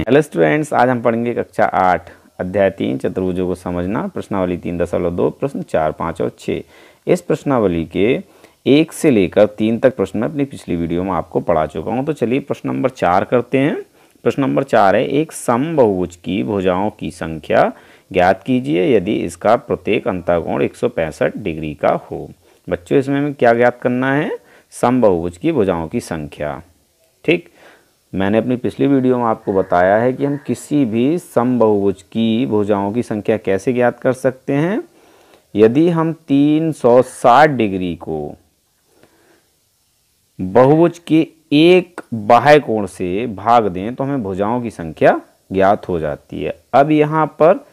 हैं hello students आज हम पढ़ेंगे कक्षा आठ अध्याय तीन चतुर्भुजों को समझना प्रश्नावली तीन दशमलव दो प्रश्न चार पाँच और छः इस प्रश्नावली के एक से लेकर तीन तक प्रश्न मैं अपनी पिछली वीडियो में आपको पढ़ा चुका हूँ तो चलिए प्रश्न नंबर चार करते हैं प्रश्न नंबर चार है एक बहुभुज की भुजाओं की संख्या ज्ञात कीजिए यदि इसका प्रत्येक अंतर्कोण 165 डिग्री का हो बच्चों इसमें हमें क्या ज्ञात करना है बहुभुज की भुजाओं की संख्या ठीक मैंने अपनी पिछली वीडियो में आपको बताया है कि हम किसी भी सम बहुभुज की भुजाओं की संख्या कैसे ज्ञात कर सकते हैं यदि हम 360 डिग्री को बहुभुज के एक बाह्य कोण से भाग दें तो हमें भुजाओं की संख्या ज्ञात हो जाती है अब यहाँ पर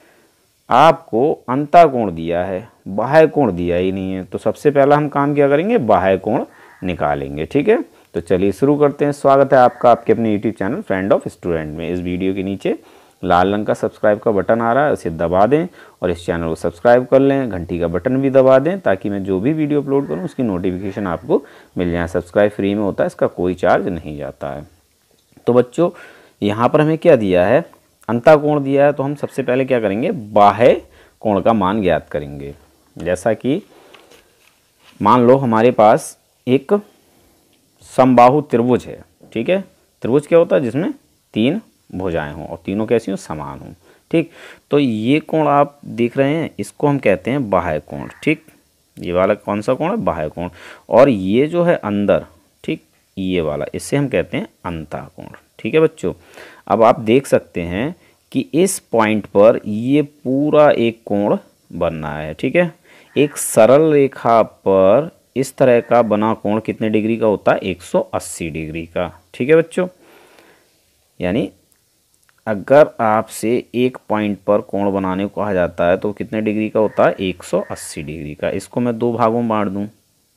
आपको अंता कोण दिया है बाह्य कोण दिया ही नहीं है तो सबसे पहला हम काम क्या करेंगे बाह्य कोण निकालेंगे ठीक है तो चलिए शुरू करते हैं स्वागत है आपका आपके अपने YouTube channel friend of student में इस वीडियो के नीचे लाल रंग का सब्सक्राइब का बटन आ रहा है उसे दबा दें और इस चैनल को सब्सक्राइब कर लें घंटी का बटन भी दबा दें ताकि मैं जो भी वीडियो अपलोड करूं उसकी नोटिफिकेशन आपको मिल जाए सब्सक्राइब फ्री में होता है इसका कोई चार्ज नहीं जाता है तो बच्चों यहाँ पर हमें क्या दिया है अंता कोण दिया है तो हम सबसे पहले क्या करेंगे बाह्य कोण का मान ज्ञात करेंगे जैसा कि मान लो हमारे पास एक समबाहु त्रिभुज है ठीक है त्रिभुज क्या होता है जिसमें तीन भुजाएं हों और तीनों कैसी हों समान हों ठीक तो ये कोण आप देख रहे हैं इसको हम कहते हैं बाह्य कोण ठीक ये वाला कौन सा कोण है बाह्य कोण और ये जो है अंदर ठीक ये वाला इससे हम कहते हैं अंता कोण ठीक है बच्चों अब आप देख सकते हैं कि इस पॉइंट पर ये पूरा एक कोण बनना है ठीक है एक सरल रेखा पर इस तरह का बना कोण कितने डिग्री का होता है 180 डिग्री का ठीक है बच्चों यानी अगर आपसे एक पॉइंट पर कोण बनाने को कहा जाता है तो कितने डिग्री का होता है 180 डिग्री का इसको मैं दो भागों में बांट दूँ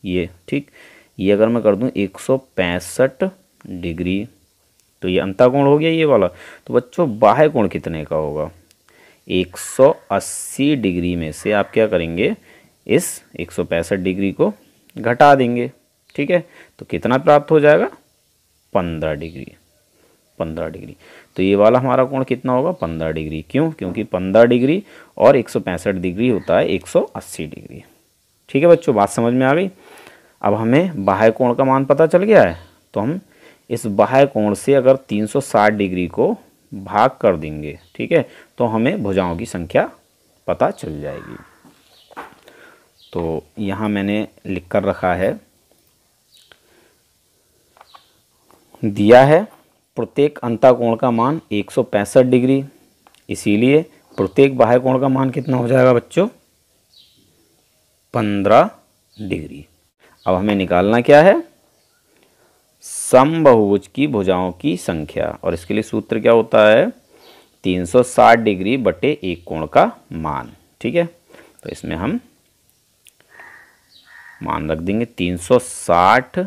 ये ठीक ये अगर मैं कर दूँ एक डिग्री तो ये कोण हो गया ये वाला तो बच्चों बाह्य कोण कितने का होगा 180 डिग्री में से आप क्या करेंगे इस एक डिग्री को घटा देंगे ठीक है तो कितना प्राप्त हो जाएगा पंद्रह डिग्री पंद्रह डिग्री तो ये वाला हमारा कोण कितना होगा पंद्रह डिग्री क्यों क्योंकि पंद्रह डिग्री और एक सौ पैंसठ डिग्री होता है एक सौ अस्सी डिग्री ठीक है बच्चों बात समझ में आ गई अब हमें बाह्य कोण का मान पता चल गया है तो हम इस बाह्य कोण से अगर तीन सौ साठ डिग्री को भाग कर देंगे ठीक है तो हमें भुजाओं की संख्या पता चल जाएगी तो यहाँ मैंने लिख कर रखा है दिया है प्रत्येक अंताकोण का मान एक डिग्री इसीलिए प्रत्येक बाह्य कोण का मान कितना हो जाएगा बच्चों 15 डिग्री अब हमें निकालना क्या है समबहुभुज की भुजाओं की संख्या और इसके लिए सूत्र क्या होता है 360 डिग्री बटे एक कोण का मान ठीक है तो इसमें हम मान रख देंगे 360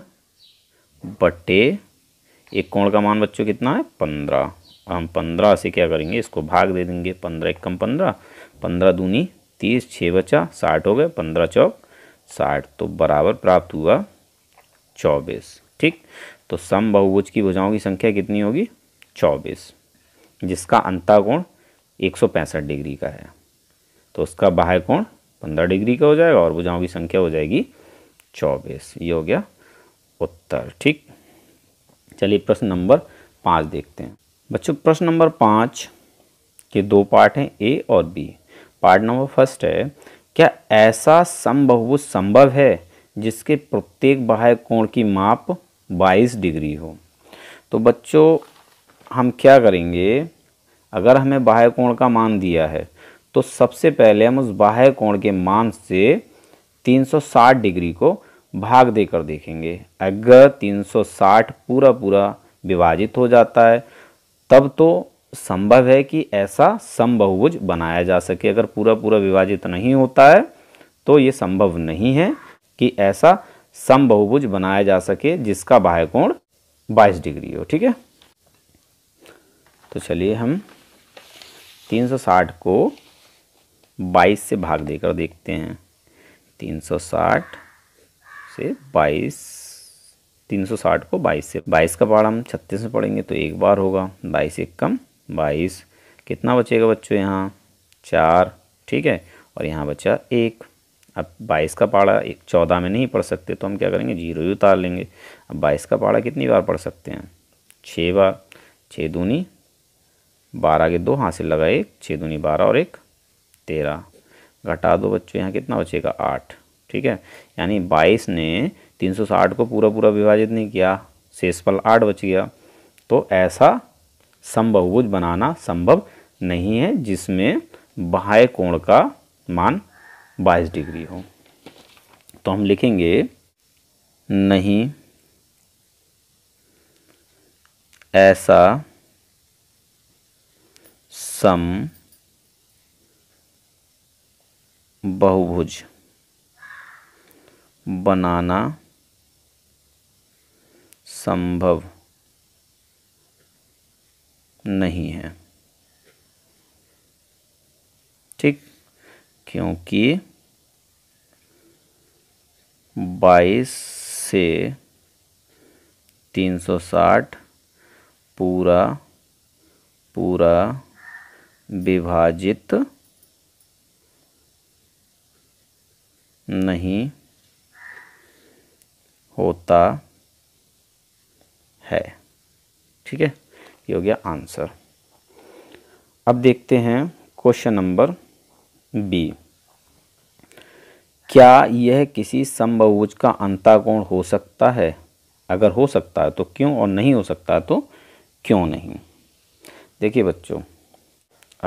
बटे एक कोण का मान बच्चों कितना है पंद्रह हम पंद्रह से क्या करेंगे इसको भाग दे देंगे पंद्रह एक कम पंद्रह पंद्रह दूनी तीस छः बचा साठ हो गए पंद्रह चौक साठ तो बराबर प्राप्त हुआ चौबीस ठीक तो सम बहुभुज की भुजाओं की संख्या कितनी होगी चौबीस जिसका अंता कोण एक सौ पैंसठ डिग्री का है तो उसका बाह्य कोण पंद्रह डिग्री का हो जाएगा और भुजाओं की संख्या हो जाएगी चौबीस ये हो गया उत्तर ठीक चलिए प्रश्न नंबर पाँच देखते हैं बच्चों प्रश्न नंबर पाँच के दो पार्ट हैं ए और बी पार्ट नंबर फर्स्ट है क्या ऐसा समबहुभुज संभव है जिसके प्रत्येक बाह्य कोण की माप 22 डिग्री हो तो बच्चों हम क्या करेंगे अगर हमें बाह्य कोण का मान दिया है तो सबसे पहले हम उस बाह्य कोण के मान से 360 डिग्री को भाग देकर देखेंगे अगर 360 पूरा पूरा विभाजित हो जाता है तब तो संभव है कि ऐसा समबहुभुज बनाया जा सके अगर पूरा पूरा विभाजित नहीं होता है तो ये संभव नहीं है कि ऐसा समबहुभुज बनाया जा सके जिसका बाह्य कोण 22 डिग्री हो ठीक है तो चलिए हम 360 को 22 से भाग देकर देखते हैं 360 से 22 360 को 22 से 22 का पहाड़ हम 36 में पढ़ेंगे तो एक बार होगा 22 एक कम 22 कितना बचेगा बच्चों यहाँ चार ठीक है और यहाँ बचा एक अब बाईस का पाड़ा एक चौदह में नहीं पढ़ सकते तो हम क्या करेंगे जीरो ही उतार लेंगे अब बाईस का पाड़ा कितनी बार पढ़ सकते हैं छः बार छः दूनी बारह के दो हासिल लगा एक छः दूनी बारह और एक तेरह घटा दो बच्चों यहाँ कितना बचेगा आठ ठीक है यानी बाईस ने तीन सौ साठ को पूरा पूरा विभाजित नहीं किया शेषफल आठ बच गया तो ऐसा संभवभुज बनाना संभव नहीं है जिसमें बाह्य कोण का मान बाईस डिग्री हो तो हम लिखेंगे नहीं ऐसा सम बहुभुज बनाना संभव नहीं है ठीक क्योंकि 22 से 360 पूरा पूरा विभाजित नहीं होता है ठीक है ये हो गया आंसर अब देखते हैं क्वेश्चन नंबर बी क्या यह किसी समबहुभुज का अंताकोण हो सकता है अगर हो सकता है तो क्यों और नहीं हो सकता है तो क्यों नहीं देखिए बच्चों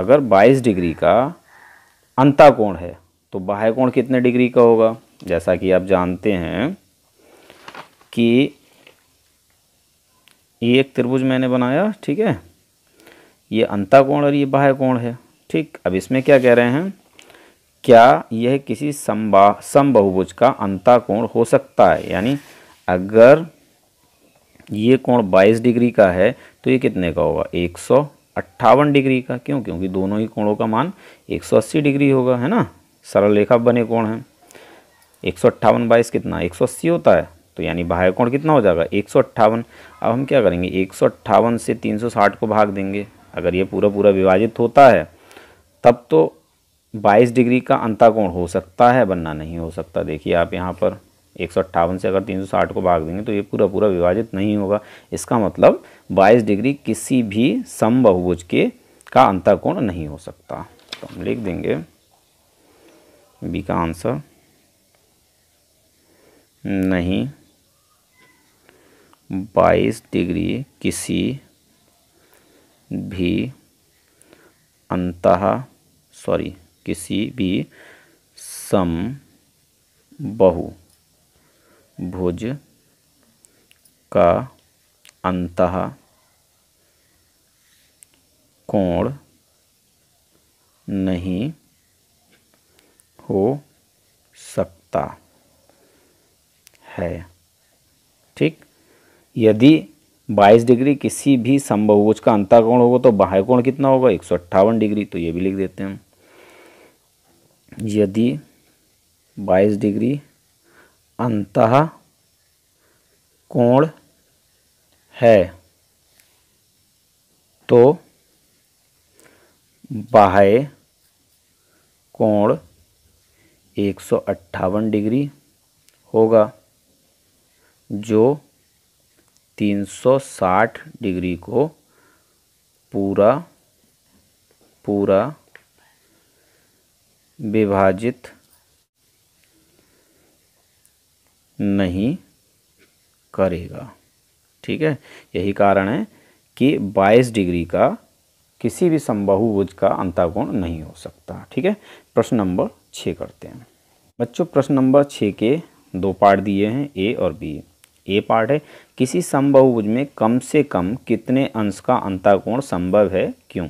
अगर 22 डिग्री का अंताकोण है तो बाह्य कोण कितने डिग्री का होगा जैसा कि आप जानते हैं कि ये एक त्रिभुज मैंने बनाया ठीक है ये अंता कोण और ये बाह्य कोण है ठीक अब इसमें क्या कह रहे हैं क्या यह किसी समबा समबहुभुज का अंता कोण हो सकता है यानी अगर ये कोण 22 डिग्री का है तो ये कितने का होगा एक डिग्री का क्यों क्योंकि दोनों ही कोणों का मान 180 डिग्री होगा है ना सरल रेखा बने कोण हैं एक सौ अट्ठावन बाईस कितना एक सौ अस्सी होता है तो यानी बाह्य कोण कितना हो जाएगा एक सौ अट्ठावन अब हम क्या करेंगे एक सौ अट्ठावन से तीन सौ साठ को भाग देंगे अगर ये पूरा पूरा विभाजित होता है तब तो बाईस डिग्री का अंताकोण हो सकता है बनना नहीं हो सकता देखिए आप यहाँ पर एक सौ अट्ठावन से अगर तीन सौ साठ को भाग देंगे तो ये पूरा पूरा विभाजित नहीं होगा इसका मतलब बाईस डिग्री किसी भी सम बहुभुज के का अंताकोण नहीं हो सकता तो हम लिख देंगे बी का आंसर नहीं बाईस डिग्री किसी भी अंत सॉरी किसी भी सम बहु भुज का अंत कोण नहीं हो सकता है ठीक यदि 22 डिग्री किसी भी समभुज का कोण होगा तो बाह्य कोण कितना होगा एक डिग्री तो ये भी लिख देते हैं यदि 22 डिग्री अंत कोण है तो बाह्य कोण एक सौ अट्ठावन डिग्री होगा जो 360 डिग्री को पूरा पूरा विभाजित नहीं करेगा ठीक है यही कारण है कि 22 डिग्री का किसी भी संबहुभुज का अंतागुण नहीं हो सकता ठीक है प्रश्न नंबर छः करते हैं बच्चों प्रश्न नंबर छः के दो पार्ट दिए हैं ए और बी ए पार्ट है किसी संभवभुज में कम से कम कितने अंश का अंताकोण संभव है क्यों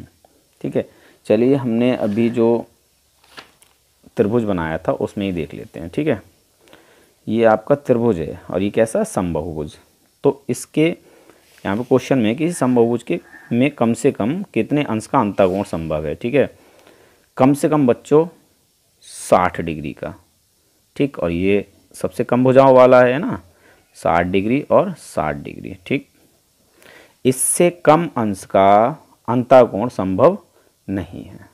ठीक है चलिए हमने अभी जो त्रिभुज बनाया था उसमें ही देख लेते हैं ठीक है ये आपका त्रिभुज है और ये कैसा संभवभुज तो इसके यहाँ पे क्वेश्चन में किसी संभवभुज के में कम से कम कितने अंश का अंताकोण संभव है ठीक है कम से कम बच्चों साठ डिग्री का ठीक और ये सबसे कम भुजाओं वाला है ना साठ डिग्री और साठ डिग्री ठीक इससे कम अंश का अंताकोण संभव नहीं है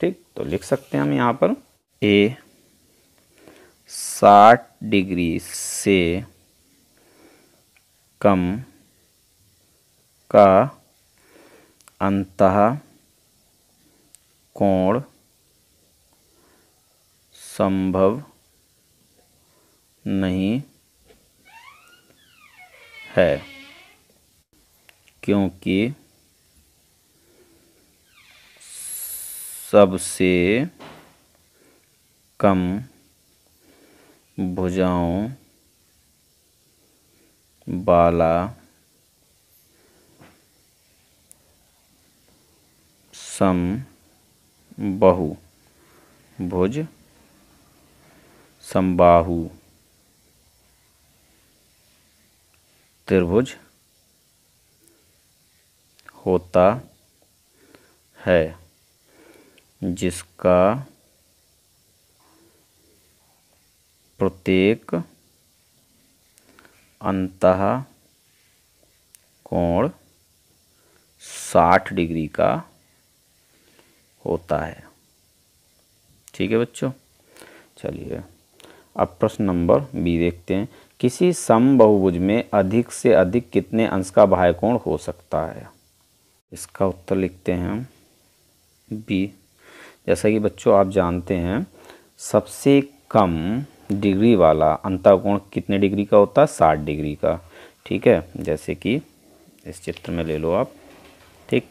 ठीक तो लिख सकते हैं हम यहाँ पर ए साठ डिग्री से कम का अंत कोण संभव नहीं है क्योंकि सबसे कम भुजाओं वाला सम बहु भुज समबाहु त्रिभुज होता है जिसका प्रत्येक अंत कोण 60 डिग्री का होता है ठीक है बच्चों चलिए अब प्रश्न नंबर बी देखते हैं किसी सम बहुभुज में अधिक से अधिक कितने अंश का बाह्य कोण हो सकता है इसका उत्तर लिखते हैं हम बी जैसा कि बच्चों आप जानते हैं सबसे कम डिग्री वाला अंताकोण कितने डिग्री का होता है साठ डिग्री का ठीक है जैसे कि इस चित्र में ले लो आप ठीक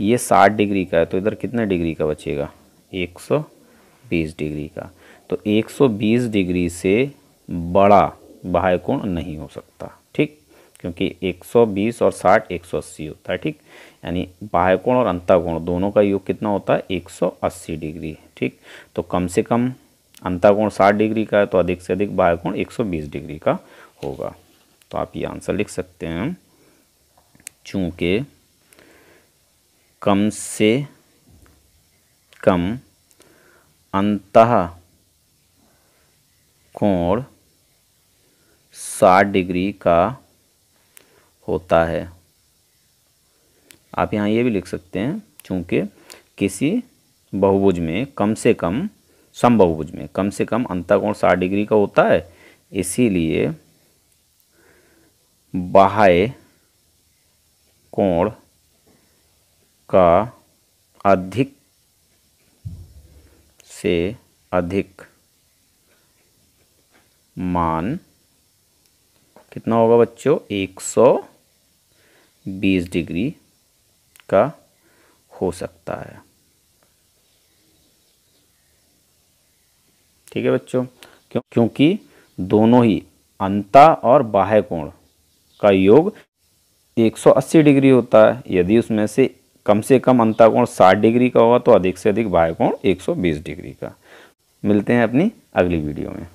ये साठ डिग्री का है तो इधर कितने डिग्री का बचेगा एक सौ बीस डिग्री का तो 120 डिग्री से बड़ा बाह्य कोण नहीं हो सकता ठीक क्योंकि 120 और 60 180 होता है ठीक यानी बाह्य कोण और अंतः कोण दोनों का योग कितना होता है 180 डिग्री ठीक तो कम से कम अंतः कोण 60 डिग्री का है तो अधिक से अधिक बाह्य कोण 120 डिग्री का होगा तो आप ये आंसर लिख सकते हैं चूँकि कम से कम अंतः कोण 60 डिग्री का होता है आप यहाँ ये भी लिख सकते हैं चूँकि किसी बहुभुज में कम से कम समबहुभुज में कम से कम कोण 60 डिग्री का होता है इसीलिए बाह्य कोण का अधिक से अधिक मान कितना होगा बच्चों 120 डिग्री का हो सकता है ठीक है बच्चों क्यों क्योंकि दोनों ही अंता और बाह्य कोण का योग 180 डिग्री होता है यदि उसमें से कम से कम अंता कोण 60 डिग्री का होगा तो अधिक से अधिक बाह्य कोण 120 डिग्री का मिलते हैं अपनी अगली वीडियो में